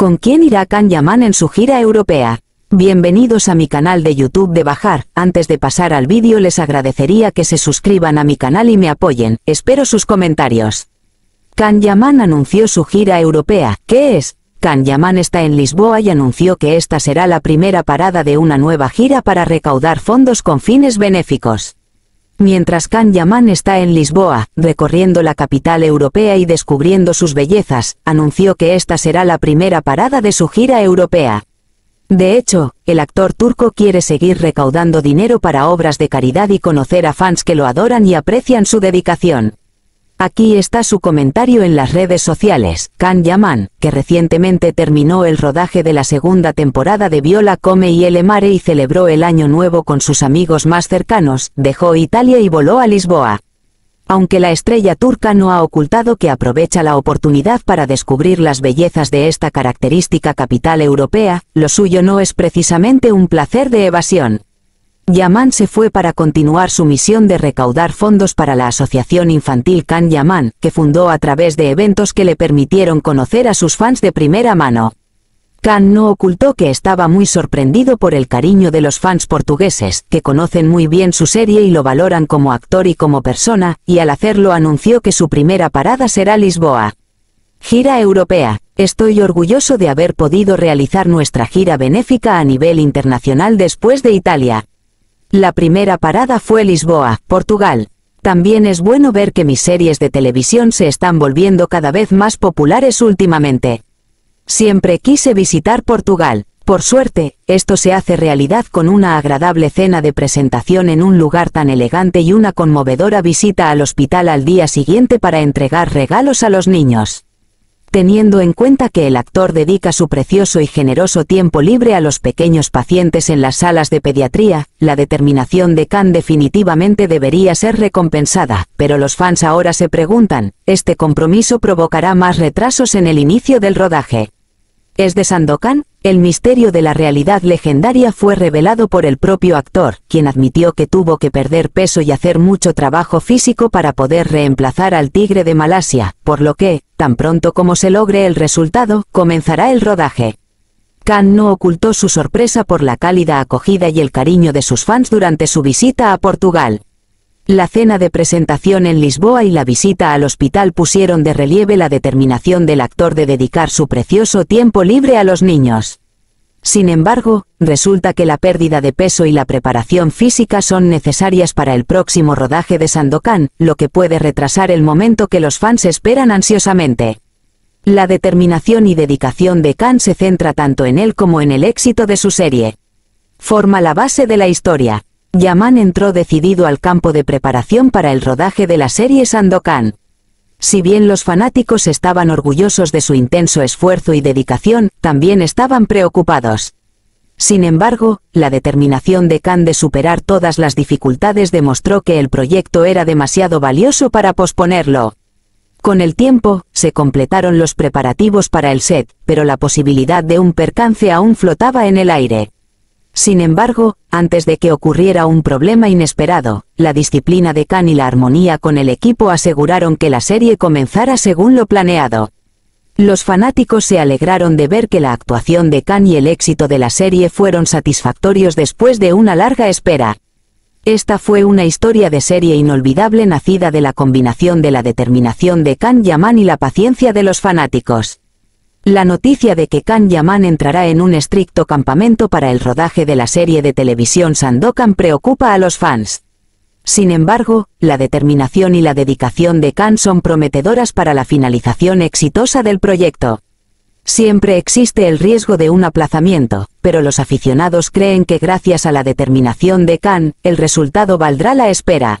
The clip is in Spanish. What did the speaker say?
¿Con quién irá Can Yaman en su gira europea? Bienvenidos a mi canal de YouTube de Bajar, antes de pasar al vídeo les agradecería que se suscriban a mi canal y me apoyen, espero sus comentarios. Can Yaman anunció su gira europea, ¿qué es? Can Yaman está en Lisboa y anunció que esta será la primera parada de una nueva gira para recaudar fondos con fines benéficos. Mientras Can Yaman está en Lisboa, recorriendo la capital europea y descubriendo sus bellezas, anunció que esta será la primera parada de su gira europea. De hecho, el actor turco quiere seguir recaudando dinero para obras de caridad y conocer a fans que lo adoran y aprecian su dedicación. Aquí está su comentario en las redes sociales. Can Yaman, que recientemente terminó el rodaje de la segunda temporada de Viola Come y El Mare y celebró el año nuevo con sus amigos más cercanos, dejó Italia y voló a Lisboa. Aunque la estrella turca no ha ocultado que aprovecha la oportunidad para descubrir las bellezas de esta característica capital europea, lo suyo no es precisamente un placer de evasión. Yaman se fue para continuar su misión de recaudar fondos para la asociación infantil Can Yaman, que fundó a través de eventos que le permitieron conocer a sus fans de primera mano. Khan no ocultó que estaba muy sorprendido por el cariño de los fans portugueses, que conocen muy bien su serie y lo valoran como actor y como persona, y al hacerlo anunció que su primera parada será Lisboa. Gira europea. Estoy orgulloso de haber podido realizar nuestra gira benéfica a nivel internacional después de Italia. La primera parada fue Lisboa, Portugal. También es bueno ver que mis series de televisión se están volviendo cada vez más populares últimamente. Siempre quise visitar Portugal. Por suerte, esto se hace realidad con una agradable cena de presentación en un lugar tan elegante y una conmovedora visita al hospital al día siguiente para entregar regalos a los niños teniendo en cuenta que el actor dedica su precioso y generoso tiempo libre a los pequeños pacientes en las salas de pediatría, la determinación de Khan definitivamente debería ser recompensada, pero los fans ahora se preguntan, ¿este compromiso provocará más retrasos en el inicio del rodaje? es de Sandokan, el misterio de la realidad legendaria fue revelado por el propio actor, quien admitió que tuvo que perder peso y hacer mucho trabajo físico para poder reemplazar al tigre de Malasia, por lo que, tan pronto como se logre el resultado, comenzará el rodaje. Khan no ocultó su sorpresa por la cálida acogida y el cariño de sus fans durante su visita a Portugal. La cena de presentación en Lisboa y la visita al hospital pusieron de relieve la determinación del actor de dedicar su precioso tiempo libre a los niños. Sin embargo, resulta que la pérdida de peso y la preparación física son necesarias para el próximo rodaje de Sandokan, lo que puede retrasar el momento que los fans esperan ansiosamente. La determinación y dedicación de Khan se centra tanto en él como en el éxito de su serie. Forma la base de la historia. Yaman entró decidido al campo de preparación para el rodaje de la serie Sandokan. Si bien los fanáticos estaban orgullosos de su intenso esfuerzo y dedicación, también estaban preocupados. Sin embargo, la determinación de Khan de superar todas las dificultades demostró que el proyecto era demasiado valioso para posponerlo. Con el tiempo, se completaron los preparativos para el set, pero la posibilidad de un percance aún flotaba en el aire. Sin embargo, antes de que ocurriera un problema inesperado, la disciplina de Khan y la armonía con el equipo aseguraron que la serie comenzara según lo planeado. Los fanáticos se alegraron de ver que la actuación de Khan y el éxito de la serie fueron satisfactorios después de una larga espera. Esta fue una historia de serie inolvidable nacida de la combinación de la determinación de Khan Yaman y la paciencia de los fanáticos. La noticia de que Kan Yaman entrará en un estricto campamento para el rodaje de la serie de televisión Sandokan preocupa a los fans. Sin embargo, la determinación y la dedicación de Kan son prometedoras para la finalización exitosa del proyecto. Siempre existe el riesgo de un aplazamiento, pero los aficionados creen que gracias a la determinación de Kan, el resultado valdrá la espera.